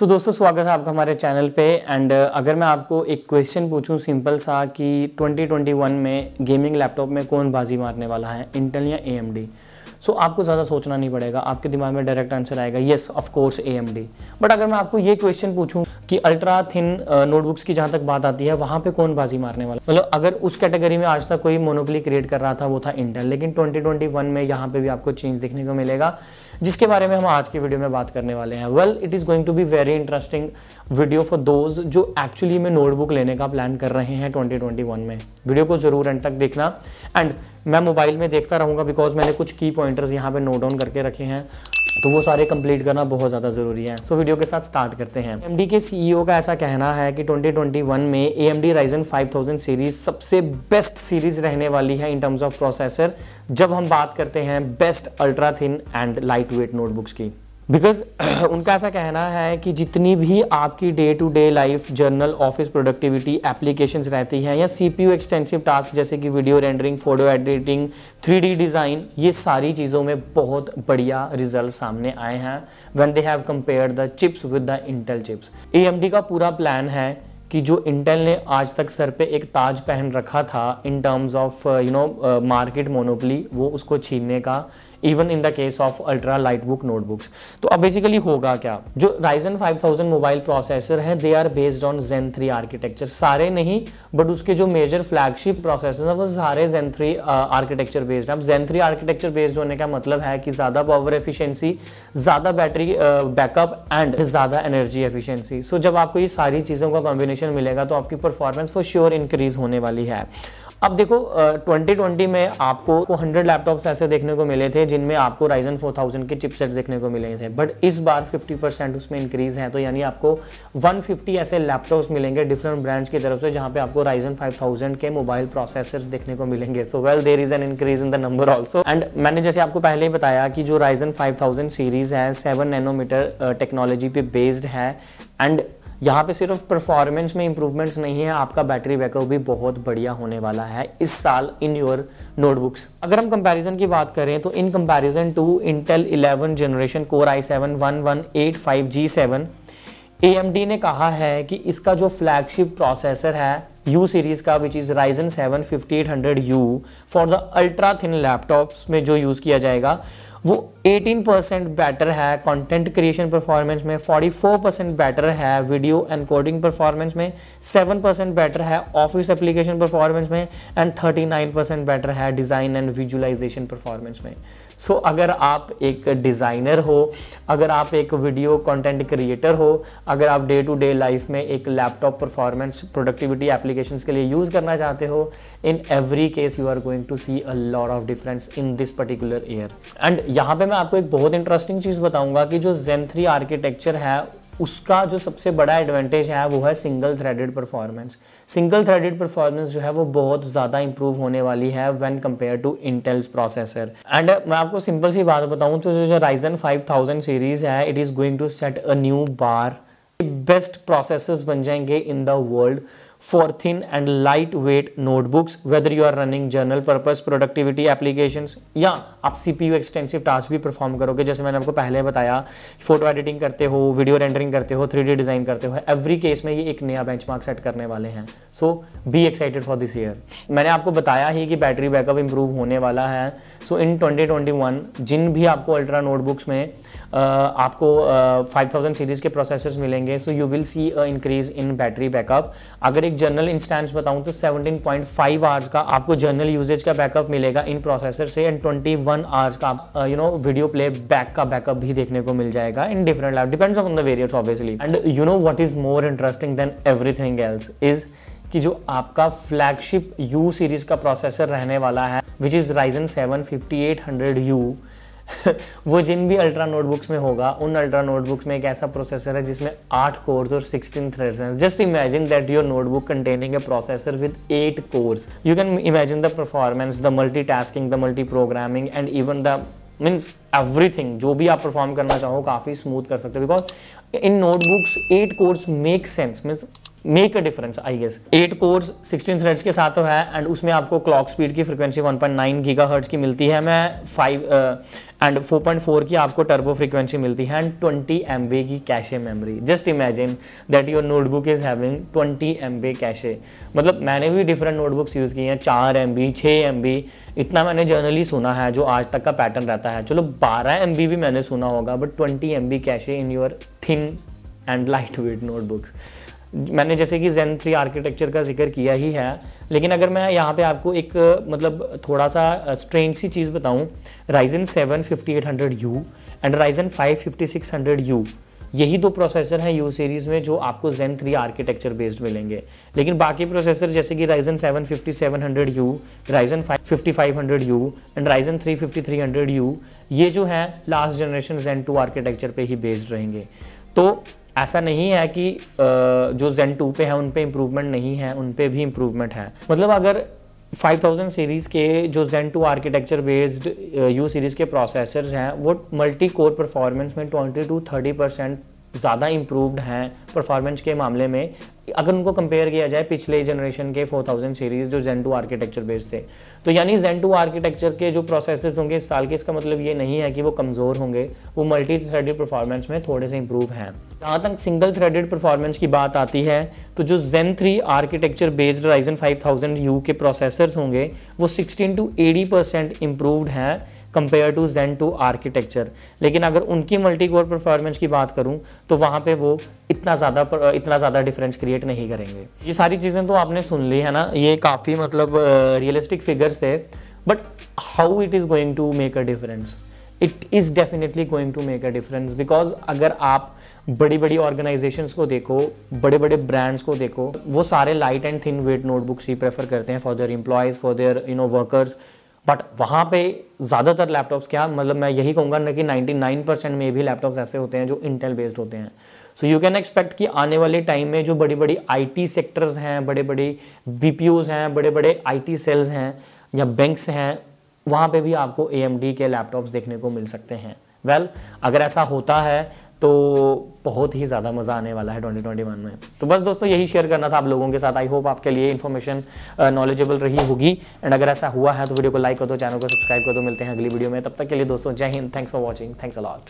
सो so, दोस्तों स्वागत है आपका हमारे चैनल पे एंड uh, अगर मैं आपको एक क्वेश्चन पूछूं सिंपल सा कि 2021 में गेमिंग लैपटॉप में कौन बाजी मारने वाला है इंटेल या ए सो so, आपको ज़्यादा सोचना नहीं पड़ेगा आपके दिमाग में डायरेक्ट आंसर आएगा yes of course A M D but अगर मैं आपको ये क्वेश्चन पूछूँ कि अल्ट्रा थिन नोटबुक्स की जहाँ तक बात आती है वहाँ पे कौन बाजी मारने वाला मतलब अगर उस कैटेगरी में आज तक कोई मोनोपली क्रिएट कर रहा था वो था इंटेल लेकिन 2021 में यहाँ पे भी आपको चेंज देखने को मिलेगा जिसके बारे में हम आज के वीडियो में बात करने वाले हैं well it is going to be very interesting video for those जो एक्चुअली में नोटबुक लेने का प्लान कर रहे हैं 2021 में वीडियो को ज़रूर एंड तक देखना एंड मैं मोबाइल में देखता रहूंगा बिकॉज मैंने कुछ की पॉइंटर्स यहाँ पर नोट डाउन करके रखे हैं तो वो सारे कंप्लीट करना बहुत ज़्यादा ज़रूरी है सो so, वीडियो के साथ स्टार्ट करते हैं एम के सीईओ e का ऐसा कहना है कि 2021 में A M D Ryzen five series सबसे बेस्ट सीरीज़ रहने वाली है इन टर्म्स ऑफ प्रोसेसर जब हम बात करते हैं best ultra thin and light weight notebooks की बिकॉज उनका ऐसा कहना है कि जितनी भी आपकी day to day life general office productivity applications रहती हैं या C P U extensive task जैसे कि video rendering photo editing three D design ये सारी चीज़ों में बहुत बढ़िया रिजल्ट सामने आए हैं when they have compare the chips with the Intel chips A M D का पूरा प्लान है कि जो इंटेल ने आज तक सर पे एक ताज पहन रखा था in terms of you know market monopoly वो उसको छीनने का even in the case of ultra light book notebooks तो अब बेसिकली होगा क्या जो राइजन 5000 मोबाइल प्रोसेसर है they are based on Zen three architecture सारे नहीं बट उसके जो मेजर फ्लैगशिप प्रोसेसर हैं वो सारे जेन थ्री आर्किटेक्चर बेस्ड हैं अब जेन थ्री आर्किटेक्चर बेस्ड होने का मतलब है कि ज़्यादा पावर एफिशिएंसी ज़्यादा बैटरी बैकअप एंड ज़्यादा एनर्जी एफिशिएंसी सो जब आपको ये सारी चीज़ों का कॉम्बिनेशन मिलेगा तो आपकी परफॉर्मेंस फॉर श्योर इंक्रीज होने वाली है अब देखो ट्वेंटी ट्वेंटी में आपको हंड्रेड लैपटॉप्स ऐसे देखने को मिले थे जिनमें आपको राइजन फोर थाउजेंड के चिपसेट देखने को मिले थे बट इस बार फिफ्टी परसेंट उसमें इंक्रीज है तो यानी आपको वन फिफ्टी ऐसे लैपटॉप्स मिलेंगे डिफरेंट ब्रांड्स की तरफ से जहाँ पे आपको राइजन फाइव थाउजेंड के मोबाइल प्रोसेसर्स देखने को मिलेंगे so well there is an increase in the number also and मैंने जैसे आपको पहले ही बताया कि जो राइजन फाइव थाउजेंड सीरीज है सेवन नैनोमीटर टेक्नोलॉजी पे बेस्ड है एंड यहाँ पे सिर्फ परफॉर्मेंस में इंप्रूवमेंट्स नहीं है आपका बैटरी बैकअप भी बहुत बढ़िया होने वाला है इस साल इन योर नोटबुक्स अगर हम कंपैरिजन की बात करें तो in comparison to Intel 11 generation Core I seven one one eight five G seven A ने कहा है कि इसका जो फ्लैगशिप प्रोसेसर है यू सीरीज़ का which is Ryzen seven fifty eight hundred U for the ultra thin laptops में जो यूज़ किया जाएगा वो 18 परसेंट बेटर है कंटेंट क्रिएशन परफॉर्मेंस में 44 परसेंट बेटर है वीडियो एंड कोडिंग परफॉर्मेंस में 7 परसेंट बेटर है ऑफिस एप्लीकेशन परफॉर्मेंस में एंड 39 परसेंट बेटर है डिज़ाइन एंड विजुअलाइजेशन परफॉर्मेंस में सो so, अगर आप एक डिज़ाइनर हो अगर आप एक वीडियो कंटेंट क्रिएटर हो अगर आप डे टू डे लाइफ में एक लैपटॉप परफॉर्मेंस प्रोडक्टिविटी एप्लीकेशन के लिए यूज़ करना चाहते हो in every case you are going to see a lot of difference in this particular year and यहाँ पे मैं आपको एक बहुत इंटरेस्टिंग चीज़ बताऊँगा कि जो जेन थ्री आर्किटेक्चर है उसका जो सबसे बड़ा एडवांटेज है वो है single threaded performance single threaded performance जो है वो बहुत ज़्यादा इंप्रूव होने वाली है when compare to Intel's processor and मैं आपको सिंपल सी बात बताऊँ तो जो राइजन फाइव सीरीज़ है it is going to set a new bar best processors बन जाएंगे in the world for thin and lightweight notebooks whether you are running journal purpose productivity applications या आप C P U extensive task भी perform करोगे जैसे मैंने आपको पहले बताया फोटो एडिटिंग करते हो वीडियो रेंडरिंग करते हो थ्री डी डिज़ाइन करते हो एवरी केस में ये एक नया बेंच मार्क सेट करने वाले हैं so be excited for this year मैंने आपको बताया ही कि बैटरी बैकअप इंप्रूव होने वाला है so in twenty twenty one जिन भी आपको अल्ट्रा नोटबुक्स में Uh, आपको uh, थाउजेंड सीरीज़ के प्रोसेसर्स मिलेंगे so you will see increase in battery backup अगर एक जनरल इंस्टेंस बताऊं तो 17.5 पॉइंट आवर्स का आपको जनरल यूजेज का बैकअप मिलेगा इन प्रोसेसर से एंड 21 आवर्स का you know video play back का बैकअप भी देखने को मिल जाएगा in different life depends on the various obviously and you know what is more interesting than everything else is कि जो आपका फ्लैगशिप यू सीरीज का प्रोसेसर रहने वाला है which is Ryzen seven fifty eight hundred U वो जिन भी अल्ट्रा नोटबुक्स में होगा उन अल्ट्रा नोटबुक्स में एक ऐसा प्रोसेसर है जिसमें आठ कोर्स और सिक्सटीन थ्रेड्स हैं just imagine that your notebook containing a processor with eight cores you can imagine the performance the multi tasking the multi programming and even the means everything जो भी आप perform करना चाहो काफ़ी smooth कर सकते हो because in notebooks eight cores make sense means make a difference I guess eight cores sixteen threads के साथ तो है एंड उसमें आपको क्लॉक स्पीड की frequency one point nine gigahertz की मिलती है मैं five and four point four की आपको टर्बो फ्रीक्वेंसी मिलती है एंड ट्वेंटी एम की cache memory just imagine that your notebook is having twenty M cache मतलब मैंने भी डिफरेंट नोटबुक्स यूज़ की हैं चार एम बी छः एम बी इतना मैंने जर्नली सुना है जो आज तक का पैटर्न रहता है चलो बारह एम बी भी मैंने सुना होगा but twenty M B cache in your thin and light weight notebooks मैंने जैसे कि जेन थ्री आर्किटेक्चर का जिक्र किया ही है लेकिन अगर मैं यहाँ पे आपको एक मतलब थोड़ा सा स्ट्रेंज सी चीज़ बताऊँ Ryzen seven fifty eight hundred U and Ryzen five fifty six hundred U यही दो प्रोसेसर हैं यू सीरीज़ में जो आपको जेन थ्री आर्किटेक्चर बेस्ड मिलेंगे लेकिन बाकी प्रोसेसर जैसे कि Ryzen seven fifty seven hundred U Ryzen five fifty five hundred U and Ryzen three fifty three hundred U ये जो हैं last generation Zen two architecture पे ही बेस्ड रहेंगे तो ऐसा नहीं है कि जो जेन टू पे है उन पे इम्प्रूवमेंट नहीं है उन पे भी इम्प्रूवमेंट है मतलब अगर 5000 सीरीज़ के जो Zen two architecture based U series के प्रोसेसर्स हैं वो मल्टी कोर परफॉर्मेंस में 20 टू 30 परसेंट ज़्यादा इम्प्रूवड हैं परफॉर्मेंस के मामले में अगर उनको कंपेयर किया जाए पिछले जनरेशन के 4000 सीरीज़ जो जेन टू आर्किटेक्चर बेस्ड थे तो यानी जेन टू आर्किटेक्चर के जो प्रोसेसर्स होंगे इस साल के इसका मतलब ये नहीं है कि वो कमज़ोर होंगे वो मल्टी थ्रेडेड परफॉर्मेंस में थोड़े से इंप्रूव हैं जहाँ तक सिंगल थ्रेडेड परफॉर्मेंस की बात आती है तो जो Zen three architecture based Ryzen five thousand U के प्रोसेसर्स होंगे वो sixteen to eighty percent improved हैं compare to Zen two architecture लेकिन अगर उनकी मल्टी कोर परफॉर्मेंस की बात करूं तो वहां पे वो इतना ज़्यादा इतना ज़्यादा डिफरेंस क्रिएट नहीं करेंगे ये सारी चीज़ें तो आपने सुन ली है ना ये काफ़ी मतलब रियलिस्टिक फिगर्स थे but how it is going to make a difference it is definitely going to make a difference because अगर आप बड़ी बड़ी ऑर्गेनाइजेशंस को देखो बड़े बड़े ब्रांड्स को देखो वो सारे light and thin weight notebooks ही प्रेफर करते हैं for their employees for their you know workers but वहाँ पे ज़्यादातर लैपटॉप्स क्या मतलब मैं यही कहूँगा ना कि 99 परसेंट में भी लैपटॉप्स ऐसे होते हैं जो इंटेल बेस्ड होते हैं सो यू कैन एक्सपेक्ट कि आने वाले टाइम में जो बड़ी बड़ी आईटी सेक्टर्स हैं बड़े बड़े बी हैं बड़े बड़े आई सेल्स हैं या बैंक्स हैं वहाँ पर भी आपको ए के लैपटॉप्स देखने को मिल सकते हैं वेल well, अगर ऐसा होता है तो बहुत ही ज़्यादा मज़ा आने वाला है ट्वेंटी ट्वेंटी वन में तो बस दोस्तों यही शेयर करना था आप लोगों के साथ आई होप आपके लिए इन्फॉर्मेशन नॉलेजेबल uh, रही होगी एंड अगर ऐसा हुआ है तो वीडियो को लाइक कर दो चैनल को सब्सक्राइब कर दो मिलते हैं अगली वीडियो में तब तक के लिए दोस्तों Jai Hind thanks for watching thanks allot